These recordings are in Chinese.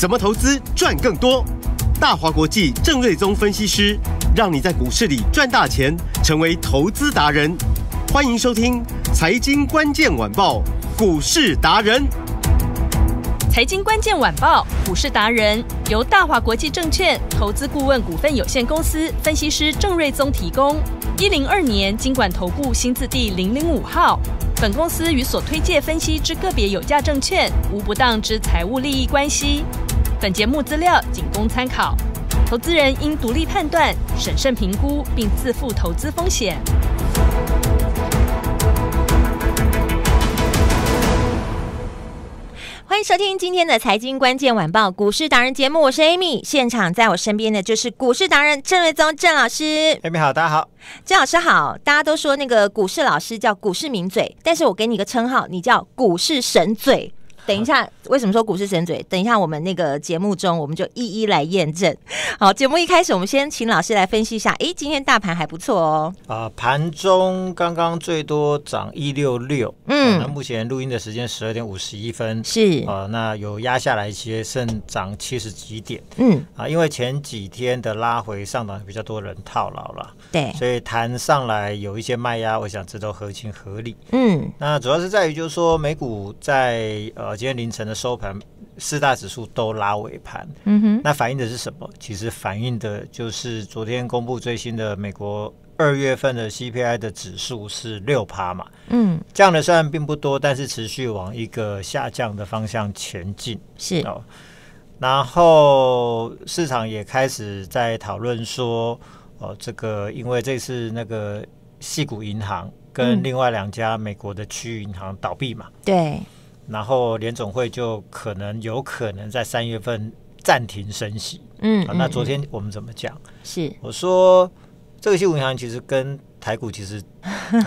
怎么投资赚更多？大华国际郑瑞宗分析师，让你在股市里赚大钱，成为投资达人。欢迎收听《财经关键晚报·股市达人》。《财经关键晚报·股市达人》由大华国际证券投资顾问股份有限公司分析师郑瑞宗提供。一零二年经管投顾新字第零零五号。本公司与所推介分析之个别有价证券无不当之财务利益关系。本节目资料仅供参考，投资人应独立判断、审慎评估，并自负投资风险。欢迎收听今天的《财经关键晚报》股市达人节目，我是 Amy，现场在我身边的就是股市达人郑瑞宗郑老师。Amy 好，大家好，郑老师好。大家都说那个股市老师叫股市名嘴，但是我给你个称号，你叫股市神嘴。等一下，为什么说股市神嘴？等一下，我们那个节目中，我们就一一来验证。好，节目一开始，我们先请老师来分析一下。哎，今天大盘还不错哦。啊，盘中刚刚最多涨一六六，嗯，那目前录音的时间十二点五十一分，是啊，那有压下来一些，剩涨七十几点，嗯啊，因为前几天的拉回上涨比较多人套牢了，对，所以谈上来有一些卖压，我想这都合情合理。嗯，那主要是在于就是说美股在呃。今天凌晨的收盘，四大指数都拉尾盘。嗯哼，那反映的是什么？其实反映的就是昨天公布最新的美国二月份的 CPI 的指数是六趴嘛。嗯，降的虽然并不多，但是持续往一个下降的方向前进。是哦，然后市场也开始在讨论说，哦，这个因为这次那个细谷银行跟另外两家美国的区域银行倒闭嘛。对。然后联总会就可能有可能在三月份暂停升息。嗯，那昨天我们怎么讲？是我说这个新闻行其实跟台股其实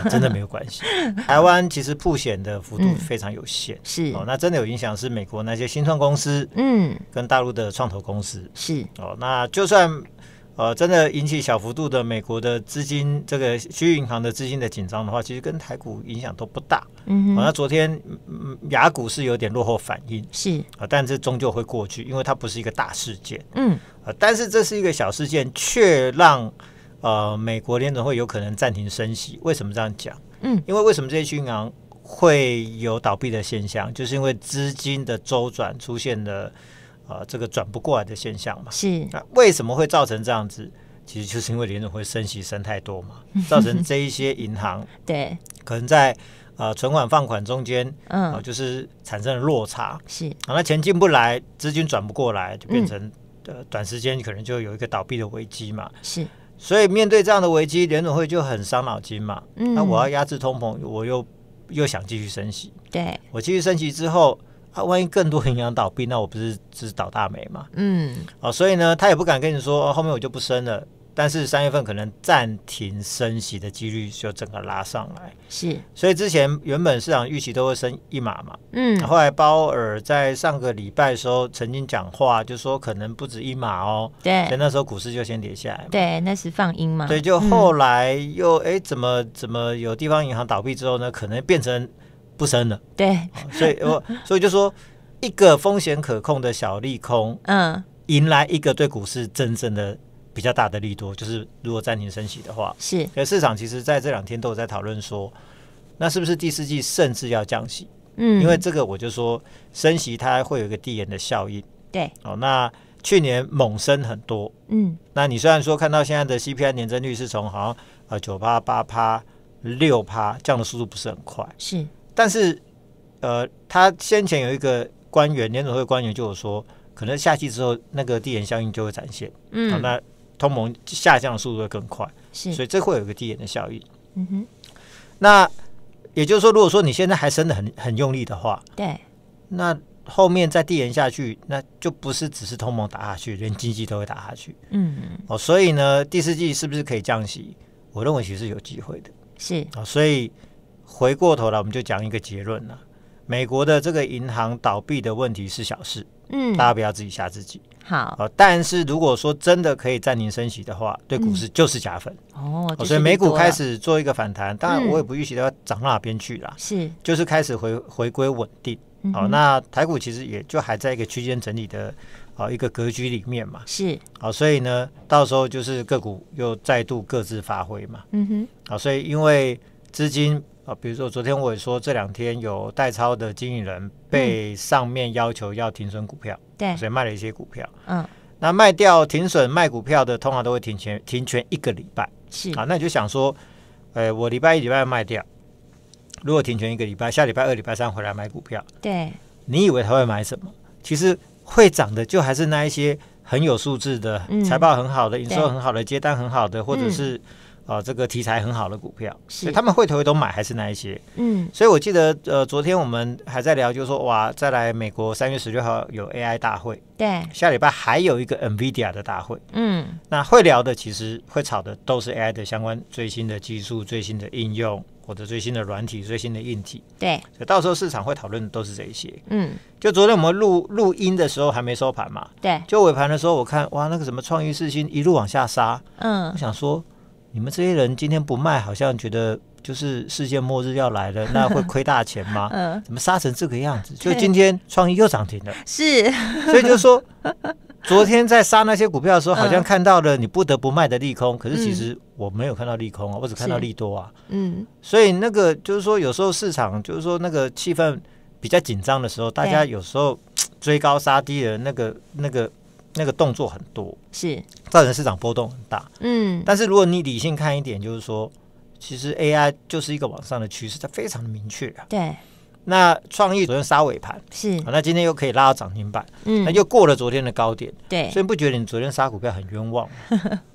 真的没有关系。台湾其实破险的幅度非常有限。是哦，那真的有影响是美国那些新创公司，嗯，跟大陆的创投公司是哦，那就算。呃，真的引起小幅度的美国的资金这个区域银行的资金的紧张的话，其实跟台股影响都不大。嗯哼，那昨天雅股是有点落后反应，是啊，但这终究会过去，因为它不是一个大事件。嗯，但是这是一个小事件，却让呃美国联总会有可能暂停升息。为什么这样讲？嗯，因为为什么这些银行会有倒闭的现象，就是因为资金的周转出现了。啊，这个转不过来的现象嘛，是啊，为什么会造成这样子？其实就是因为联总会升息升太多嘛，造成这一些银行 对可能在呃存款放款中间，嗯，就是产生了落差，是啊，那钱进不来，资金转不过来，就变成呃短时间可能就有一个倒闭的危机嘛，是。所以面对这样的危机，联总会就很伤脑筋嘛，嗯，那我要压制通膨，我又又想继续升息，对我继续升息之后。啊，万一更多银行倒闭，那我不是就是倒大霉嘛？嗯，哦，所以呢，他也不敢跟你说后面我就不升了，但是三月份可能暂停升息的几率就整个拉上来。是，所以之前原本市场预期都会升一码嘛，嗯，后来鲍尔在上个礼拜的时候曾经讲话，就说可能不止一码哦，对，所以那时候股市就先跌下来，对，那是放鹰嘛，所以就后来又哎，怎么怎么有地方银行倒闭之后呢，可能变成。不升了，对，所以，我所以就说，一个风险可控的小利空，嗯，迎来一个对股市真正的比较大的利多，就是如果暂停升息的话，是。可市场其实在这两天都有在讨论说，那是不是第四季甚至要降息？嗯，因为这个我就说，升息它会有一个递延的效应，对。哦，那去年猛升很多，嗯，那你虽然说看到现在的 CPI 年增率是从好像呃九趴八趴六趴降的速度不是很快，是。但是，呃，他先前有一个官员，联总会官员就有说，可能下期之后那个递延效应就会展现。嗯，那同盟下降速度会更快，是，所以这会有一个递延的效应。嗯哼，那也就是说，如果说你现在还升的很很用力的话，对，那后面再递延下去，那就不是只是同盟打下去，连经济都会打下去。嗯嗯，哦，所以呢，第四季是不是可以降息？我认为其实有机会的。是啊，所以。回过头来，我们就讲一个结论了：美国的这个银行倒闭的问题是小事，嗯，大家不要自己吓自己。好，但是如果说真的可以暂停升息的话，对股市就是假粉哦。所以美股开始做一个反弹，当然我也不预期它涨涨哪边去了，是，就是开始回回归稳定。好，那台股其实也就还在一个区间整理的啊一个格局里面嘛，是。好，所以呢，到时候就是个股又再度各自发挥嘛。嗯哼。好，所以因为资金。啊，比如说昨天我也说这两天有代超的经理人被上面要求要停损股票，对，所以卖了一些股票。嗯，那卖掉停损卖股票的通常都会停权，停权一个礼拜。是啊，那你就想说，呃，我礼拜一、礼拜卖掉，如果停权一个礼拜，下礼拜二、礼拜三回来买股票。对，你以为他会买什么？其实会涨的就还是那一些很有素质的，财报很好的、营收很好的、接单很好的，或者是。啊，这个题材很好的股票，所以他们会都都买，还是那一些。嗯，所以我记得，呃，昨天我们还在聊，就是说哇，再来美国三月十六号有 AI 大会，对，下礼拜还有一个 NVIDIA 的大会，嗯，那会聊的其实会炒的都是 AI 的相关最新的技术、最新的应用或者最新的软体、最新的硬体，对，所以到时候市场会讨论的都是这一些。嗯，就昨天我们录录音的时候还没收盘嘛，对，就尾盘的时候我看哇，那个什么创意四星一路往下杀，嗯，我想说。你们这些人今天不卖，好像觉得就是世界末日要来了，那会亏大钱吗？嗯，怎么杀成这个样子？就今天创意又涨停了。是，所以就说，昨天在杀那些股票的时候，好像看到了你不得不卖的利空，可是其实我没有看到利空啊，我只看到利多啊。嗯，所以那个就是说，有时候市场就是说那个气氛比较紧张的时候，大家有时候追高杀低的那个那个。那个动作很多，是造成市场波动很大。嗯，但是如果你理性看一点，就是说，其实 AI 就是一个往上的趋势，它非常的明确。对，那创意昨天杀尾盘是，那今天又可以拉到涨停板，嗯，那又过了昨天的高点。对，所以不觉得你昨天杀股票很冤枉。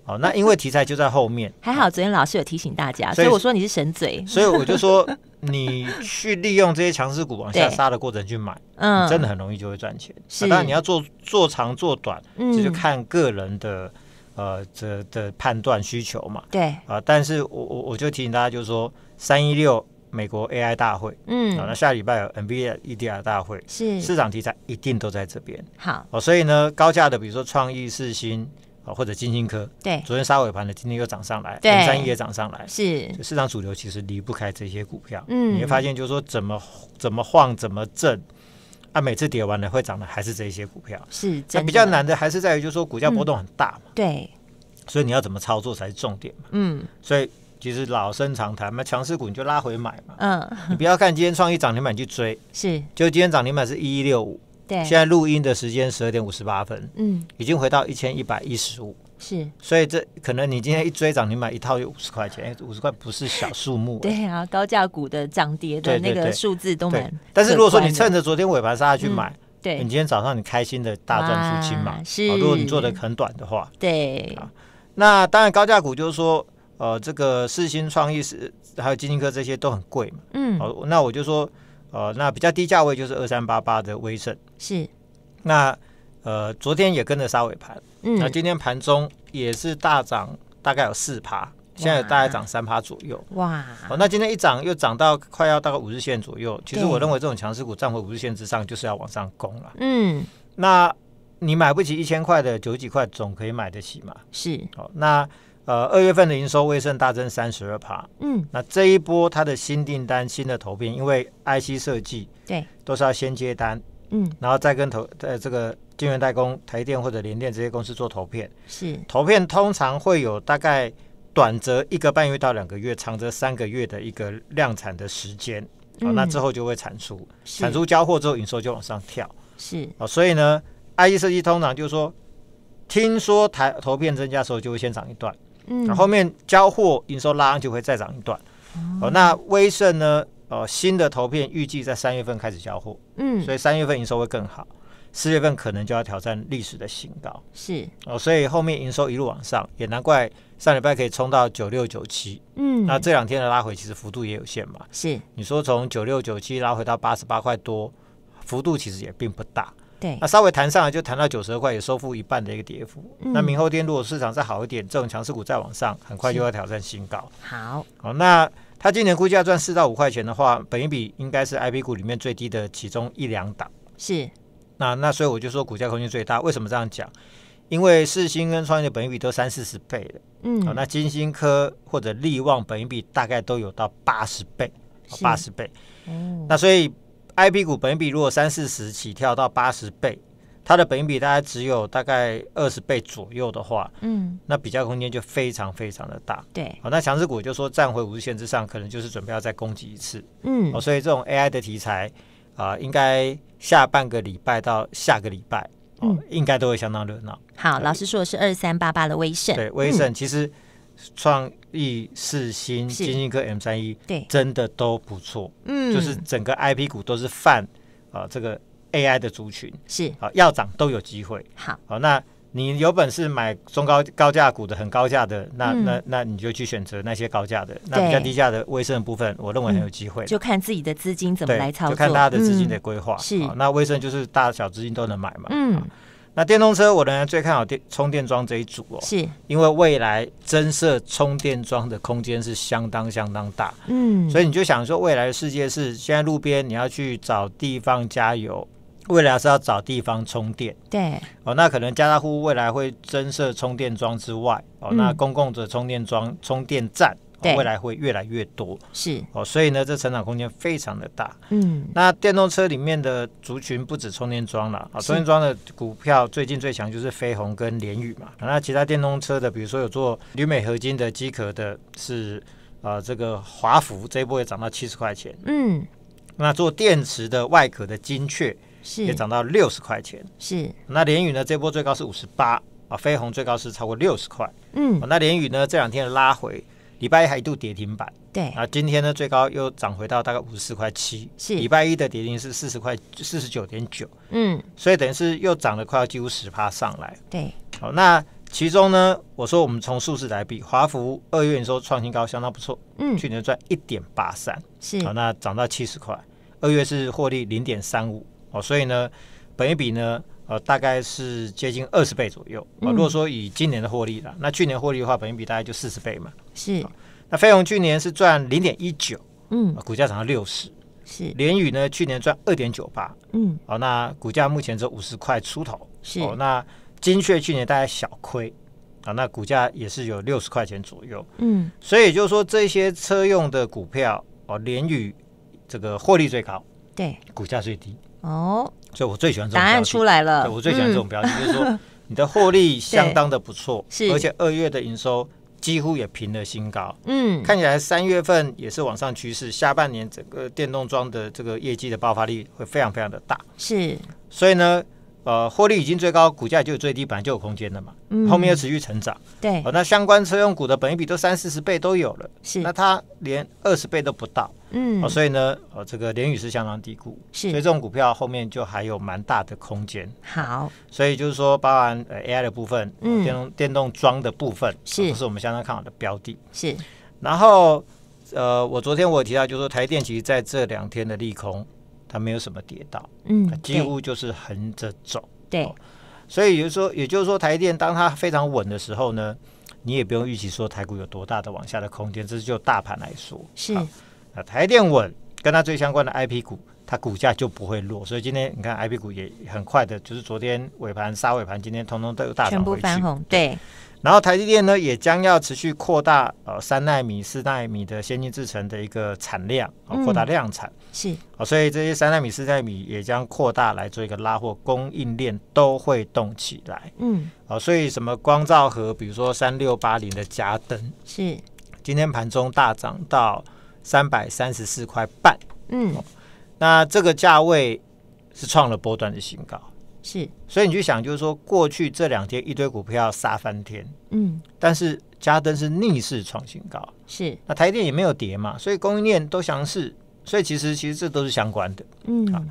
哦，那因为题材就在后面，还好昨天老师有提醒大家，所以我说你是神嘴，所以我就说。你去利用这些强势股往下杀的过程去买，嗯，真的很容易就会赚钱。当然你要做做长做短，这就看个人的呃的的判断需求嘛。对啊，但是我我我就提醒大家，就是说三一六美国 AI 大会，嗯，啊，那下礼拜有 NVIDIA 大会，是市场题材一定都在这边。好哦，所以呢，高价的比如说创意四新。或者金星科，对，昨天杀尾盘的，今天又涨上来，三山也涨上来，是市场主流其实离不开这些股票，嗯，你会发现就是说怎么怎么晃怎么震，啊，每次跌完了会涨的还是这些股票，是，那、比较难的还是在于就是说股价波动很大嘛，对，所以你要怎么操作才是重点嘛，嗯，所以其实老生常谈嘛，强势股你就拉回买嘛，嗯，你不要看今天创意涨停板去追，是，就今天涨停板是一一六五。现在录音的时间十二点五十八分，嗯，已经回到一千一百一十五，是，所以这可能你今天一追涨你买一套有五十块钱，五十块不是小数目，对啊，高价股的涨跌的那个数字都满。但是如果说你趁着昨天尾盘杀去买，对，你今天早上你开心的大赚出清嘛，是，如果你做的很短的话，对啊，那当然高价股就是说，呃，这个四星创意是还有金星科这些都很贵嘛，嗯，哦，那我就说。哦，那比较低价位就是二三八八的威盛，是。那呃，昨天也跟着杀尾盘，嗯。那今天盘中也是大涨，大概有四趴，现在大概涨三趴左右。哇！哦，那今天一涨又涨到快要大概五日线左右。其实我认为这种强势股站回五日线之上，就是要往上攻了。嗯，那你买不起一千块的九几块，总可以买得起嘛？是。好，那。呃，二月份的营收微升，大增三十二趴。嗯，那这一波它的新订单、新的投片，因为 IC 设计，对，都是要先接单，嗯，然后再跟投呃这个晶圆代工、台电或者联电这些公司做投片。是，投片通常会有大概短则一个半月到两个月，长则三个月的一个量产的时间。哦，那之后就会产出，产出交货之后，营收就往上跳。是啊，所以呢，IC 设计通常就是说，听说台投片增加的时候，就会先涨一段。嗯，后面交货营收拉上就会再涨一段。哦，那威盛呢？呃，新的投片预计在三月份开始交货，嗯，所以三月份营收会更好，四月份可能就要挑战历史的新高。是哦，所以后面营收一路往上，也难怪上礼拜可以冲到九六九七。嗯，那这两天的拉回其实幅度也有限嘛。是，你说从九六九七拉回到八十八块多，幅度其实也并不大。对，那稍微弹上来就弹到九十二块，也收复一半的一个跌幅。那明后天如果市场再好一点，这种强势股再往上，很快就要挑战新高。好，好，那它今年估计要赚四到五块钱的话，本益比应该是 I P 股里面最低的其中一两档。是，那那所以我就说股价空间最大。为什么这样讲？因为四星跟创业的本益比都三四十倍嗯，好，那金星科或者利旺本益比大概都有到八十倍，八十倍。哦，那所以。I P 股本比如果三四十起跳到八十倍，它的本比大概只有大概二十倍左右的话，嗯，那比较空间就非常非常的大。对，哦，那强势股就说站回五日线之上，可能就是准备要再攻击一次，嗯，哦，所以这种 A I 的题材啊，应该下半个礼拜到下个礼拜哦，应该都会相当热闹。好，老师说的是二三八八的威盛，对，威盛其实。创意四新、金晶科、M 三一，对，真的都不错。嗯，就是整个 IP 股都是泛啊，这个 AI 的族群是啊，要涨都有机会。好，好，那你有本事买中高高价股的，很高价的，那那那你就去选择那些高价的，那比较低价的卫生部分，我认为很有机会。就看自己的资金怎么来操作，就看大家的资金的规划。是，那卫生就是大小资金都能买嘛。嗯。那电动车，我仍然最看好电充电桩这一组哦，是因为未来增设充电桩的空间是相当相当大，嗯，所以你就想说，未来的世界是现在路边你要去找地方加油，未来是要找地方充电，对，哦，那可能家家户未来会增设充电桩之外，哦，那公共的充电桩充电站。未来会越来越多，是哦，所以呢，这成长空间非常的大。嗯，那电动车里面的族群不止充电桩了啊，充电桩的股票最近最强就是飞鸿跟联宇嘛。那其他电动车的，比如说有做铝镁合金的机壳的，是啊，这个华孚这一波也涨到七十块钱。嗯，那做电池的外壳的精确是也涨到六十块钱。是，那联宇呢，这波最高是五十八啊，飞鸿最高是超过六十块。嗯，那联宇呢，这两天拉回。礼拜一还一度跌停板，对啊，今天呢最高又涨回到大概五十四块七，是礼拜一的跌停是四十块四十九点九，嗯，所以等于是又涨了快要几乎十趴上来，对，好，那其中呢，我说我们从数字来比，华孚二月你说创新高相当不错，嗯，去年赚一点八三，是好，那涨到七十块，二月是获利零点三五，哦，所以呢，本一比呢。呃，大概是接近二十倍左右。呃，如果说以今年的获利了，那去年获利的话，本金比大概就四十倍嘛。是。那飞鸿去年是赚零点一九，嗯，股价涨到六十。是。联宇呢，去年赚二点九八，嗯，哦，那股价目前只有五十块出头。是。哦，那精确去年大概小亏，啊，那股价也是有六十块钱左右。嗯。所以就是说，这些车用的股票，哦，联宇这个获利最高，对，股价最低。哦。所以我最喜欢这种答案出来了。我最喜欢这种标题，就是说你的获利相当的不错，是而且二月的营收几乎也平了新高。嗯，看起来三月份也是往上趋势，下半年整个电动装的这个业绩的爆发力会非常非常的大。是，所以呢，呃，获利已经最高，股价就最低，本来就有空间的嘛。嗯，后面又持续成长。对，那相关车用股的本一比都三四十倍都有了，是那它连二十倍都不到。嗯，所以呢，呃，这个联宇是相当低估，是，所以这种股票后面就还有蛮大的空间。好，所以就是说，包含 AI 的部分，嗯，电动电动装的部分，是，都是我们相当看好的标的。是，然后，呃，我昨天我提到，就是说台电其实在这两天的利空，它没有什么跌到，嗯，几乎就是横着走。对，所以也就是说，也就是说台电当它非常稳的时候呢，你也不用预期说台股有多大的往下的空间，这是就大盘来说是。台电稳，跟它最相关的 IP 股，它股价就不会落。所以今天你看 IP 股也很快的，就是昨天尾盘杀尾盘，今天通通都有大涨回去。全部翻红，对。然后台积电呢，也将要持续扩大呃三纳米、四纳米的先进制程的一个产量，扩大量产。是。好，所以这些三纳米、四纳米也将扩大来做一个拉货，供应链都会动起来。嗯。好，所以什么光照和比如说三六八零的加灯，是。今天盘中大涨到。三百三十四块半，嗯，那这个价位是创了波段的新高，是，所以你去想，就是说过去这两天一堆股票杀翻天，嗯，但是嘉登是逆势创新高，是，那台电也没有跌嘛，所以供应链都强势，所以其实其实这都是相关的，嗯啊，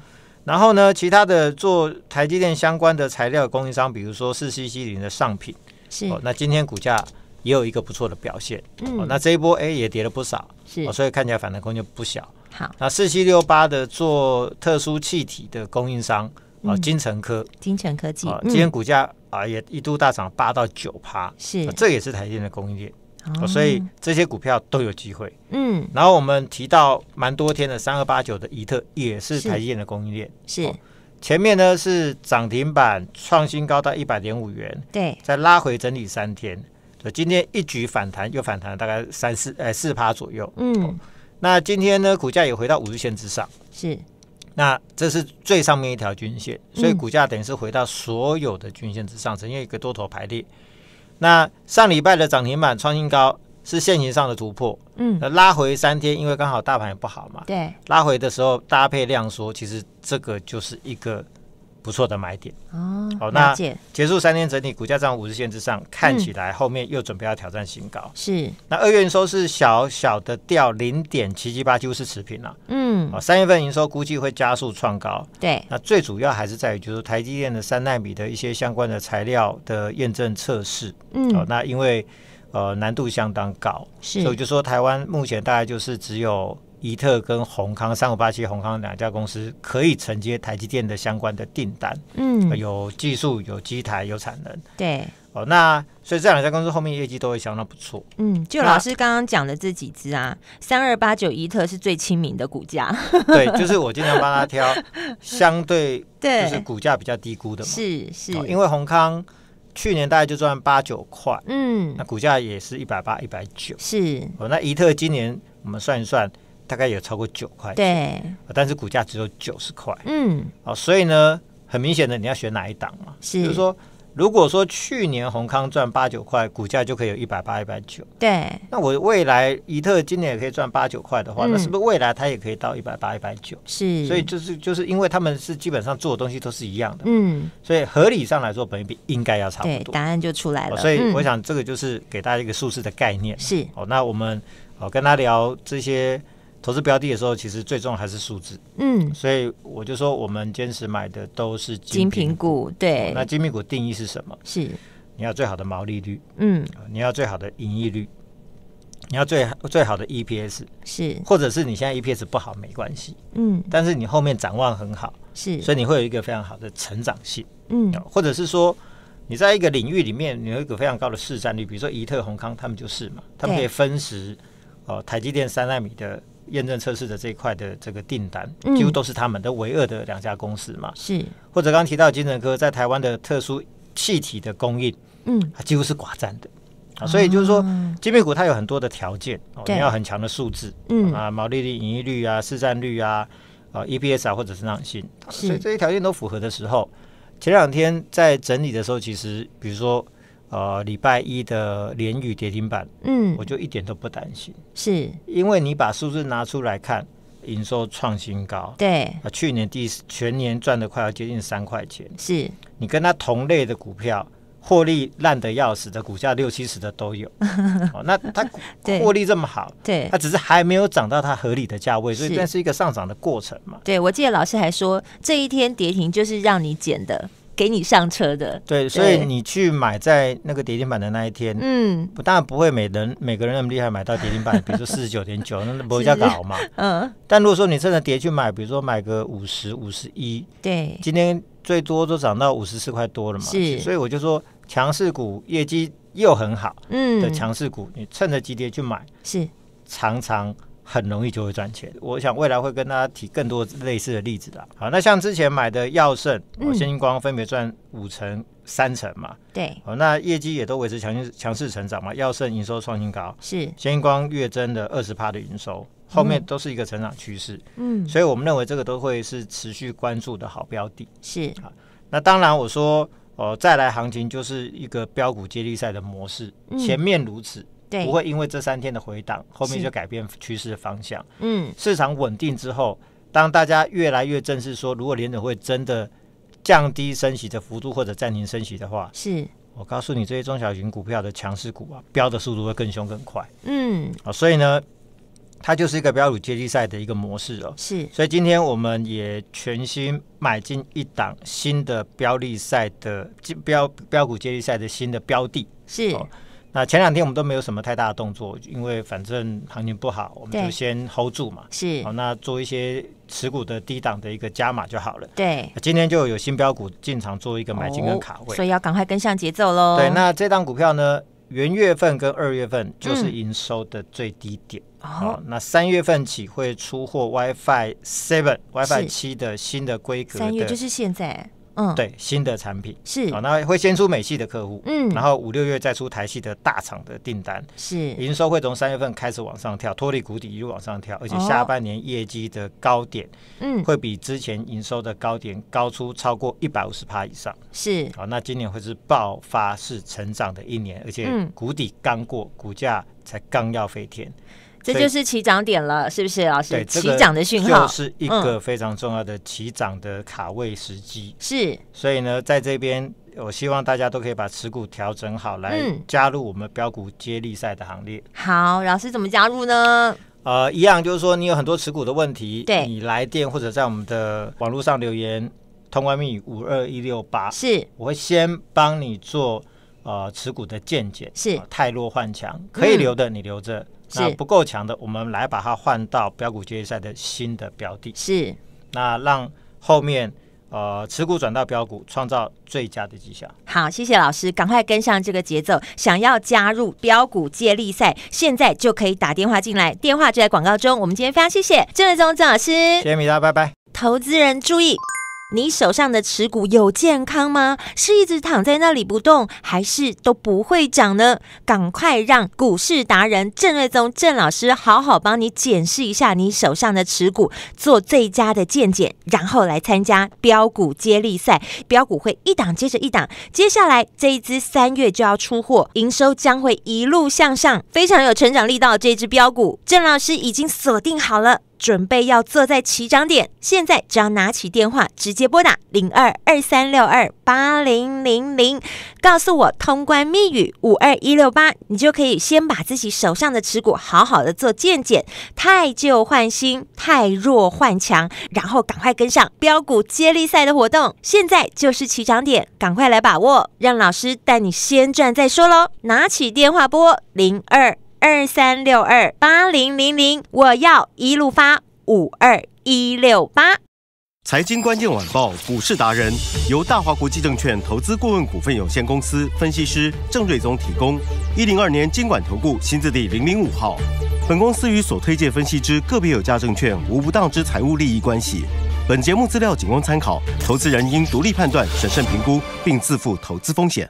然后呢，其他的做台积电相关的材料供应商，比如说四 C C 零的上品，是，哦，那今天股价。也有一个不错的表现，嗯，那这一波哎也跌了不少，是，所以看起来反弹空间不小。好，那四七六八的做特殊气体的供应商啊，金城科，金城科技，今天股价啊也一度大涨八到九趴，是，这也是台电的供应链，所以这些股票都有机会，嗯。然后我们提到蛮多天的三二八九的怡特也是台电的供应链，是。前面呢是涨停板创新高到一百点五元，对，再拉回整理三天。就今天一举反弹，又反弹了大概三四哎四趴左右。嗯，那今天呢，股价也回到五日线之上。是，那这是最上面一条均线，所以股价等于是回到所有的均线之上，是因为一个多头排列。那上礼拜的涨停板创新高，是现形上的突破。嗯，那拉回三天，因为刚好大盘也不好嘛。对，拉回的时候搭配量缩，其实这个就是一个。不错的买点哦，好那结束三天整理，股价涨五日线之上，看起来后面又准备要挑战新高。是，那二月营收是小小的掉零点七七八，几乎是持平了。嗯，哦，三月份营收估计会加速创高。对，那最主要还是在于就是台积电的三纳米的一些相关的材料的验证测试。嗯，哦，那因为呃难度相当高，是，所以就说台湾目前大概就是只有。怡特跟宏康三五八七宏康两家公司可以承接台积电的相关的订单，嗯，有技术有机台有产能，对，哦，那所以这两家公司后面业绩都会相当不错，嗯，就老师刚刚讲的这几只啊，三二八九怡特是最亲民的股价，对，就是我经常帮他挑，相对对，就是股价比较低估的，嘛，是是，因为宏康去年大概就赚八九块，嗯，那股价也是一百八一百九，是，哦，那怡特今年我们算一算。大概有超过九块，对，但是股价只有九十块，嗯，好，所以呢，很明显的你要选哪一档嘛，是，就是说，如果说去年宏康赚八九块，股价就可以有一百八、一百九，对，那我未来怡特今年也可以赚八九块的话，那是不是未来它也可以到一百八、一百九？是，所以就是就是因为他们是基本上做的东西都是一样的，嗯，所以合理上来说，本比应该要差不多，答案就出来了。所以我想这个就是给大家一个数字的概念，是，哦，那我们哦跟他聊这些。投资标的的时候，其实最重要还是数字。嗯，所以我就说，我们坚持买的都是精品股。对，那精品股定义是什么？是你要最好的毛利率。嗯，你要最好的盈利率，你要最最好的 EPS。是，或者是你现在 EPS 不好没关系。嗯，但是你后面展望很好。是，所以你会有一个非常好的成长性。嗯，或者是说，你在一个领域里面，你有一个非常高的市占率，比如说怡特、宏康，他们就是嘛，他们可以分食哦，台积电三纳米的。验证测试的这一块的这个订单，几乎都是他们的唯二的两家公司嘛。是，或者刚提到精神科在台湾的特殊气体的供应，嗯，几乎是寡占的啊。所以就是说，金片股它有很多的条件，你要很强的数字，嗯啊，毛利率、盈利率啊、市占率啊、啊 EPS 啊或者成长性，所以这些条件都符合的时候，前两天在整理的时候，其实比如说。呃，礼拜一的连雨跌停板，嗯，我就一点都不担心，是，因为你把数字拿出来看，营收创新高，对，啊，去年第全年赚的快要接近三块钱，是你跟它同类的股票获利烂的要死的，股价六七十的都有，那它获利这么好，对，它只是还没有涨到它合理的价位，所以这是一个上涨的过程嘛，对，我记得老师还说，这一天跌停就是让你减的。给你上车的，对，所以你去买在那个跌停板的那一天，嗯，不但不会每人每个人那么厉害买到跌停板，比如说四十九点九，那不会叫搞嘛，嗯。但如果说你趁着跌去买，比如说买个五十五十一，对，今天最多都涨到五十四块多了嘛，是。所以我就说，强势股业绩又很好，嗯，的强势股，你趁着急跌去买，是常常。很容易就会赚钱，我想未来会跟大家提更多类似的例子的。好，那像之前买的药盛、哦，星光分别赚五成、三成嘛。对，哦，那业绩也都维持强劲强势成长嘛。药盛营收创新高，是星光月增的二十帕的营收，后面都是一个成长趋势。嗯，所以我们认为这个都会是持续关注的好标的。是啊，那当然我说，哦，再来行情就是一个标股接力赛的模式，前面如此。不会因为这三天的回档，后面就改变趋势的方向。嗯，市场稳定之后，当大家越来越正视说，如果联准会真的降低升息的幅度或者暂停升息的话，是我告诉你，这些中小型股票的强势股啊，飙的速度会更凶更快。嗯，啊，所以呢，它就是一个标股接力赛的一个模式哦。是，所以今天我们也全新买进一档新的标力赛的标标股接力赛的新的标的。是。那前两天我们都没有什么太大的动作，因为反正行情不好，我们就先 hold 住嘛。是，好，那做一些持股的低档的一个加码就好了。对，今天就有新标股进场做一个买进跟卡位，所以要赶快跟上节奏喽。对，那这档股票呢，元月份跟二月份就是营收的最低点。哦，那三月份起会出货 WiFi Seven WiFi 七的新的规格，就是现在。对，新的产品是啊，那会先出美系的客户，嗯，然后五六月再出台系的大厂的订单，是营收会从三月份开始往上跳，脱离谷底一路往上跳，而且下半年业绩的高点，嗯，会比之前营收的高点高出超过一百五十趴以上，是好，那今年会是爆发式成长的一年，而且谷底刚过，股价才刚要飞天。这就是起涨点了，是不是，老师？起涨的讯号，又是一个非常重要的起涨的卡位时机。是，所以呢，在这边，我希望大家都可以把持股调整好，来加入我们标股接力赛的行列。好，老师怎么加入呢？呃，一样，就是说你有很多持股的问题，对你来电或者在我们的网络上留言，通关密五二一六八，是我会先帮你做呃持股的见解，是太弱换强可以留的，你留着。那不够强的，我们来把它换到标股接力赛的新的标的。是，那让后面呃持股转到标股，创造最佳的绩效。好，谢谢老师，赶快跟上这个节奏。想要加入标股接力赛，现在就可以打电话进来，电话就在广告中。我们今天非常谢谢郑伟忠郑老师，谢谢米拉，拜拜。投资人注意。你手上的持股有健康吗？是一直躺在那里不动，还是都不会涨呢？赶快让股市达人郑瑞宗郑老师好好帮你检视一下你手上的持股，做最佳的见解，然后来参加标股接力赛。标股会一档接着一档，接下来这一支三月就要出货，营收将会一路向上，非常有成长力道。这支标股，郑老师已经锁定好了。准备要坐在起涨点，现在只要拿起电话，直接拨打零二二三六二八零零零，告诉我通关密语五二一六八，你就可以先把自己手上的持股好好的做见减，太旧换新，太弱换强，然后赶快跟上标股接力赛的活动。现在就是起涨点，赶快来把握，让老师带你先赚再说喽！拿起电话拨零二。二三六二八零零零，我要一路发五二一六八。财经关键晚报，股市达人由大华国际证券投资顾问股份有限公司分析师郑瑞宗提供。一零二年监管投顾新字第零零五号，本公司与所推介分析之个别有价证券无不当之财务利益关系。本节目资料仅供参考，投资人应独立判断、审慎评估，并自负投资风险。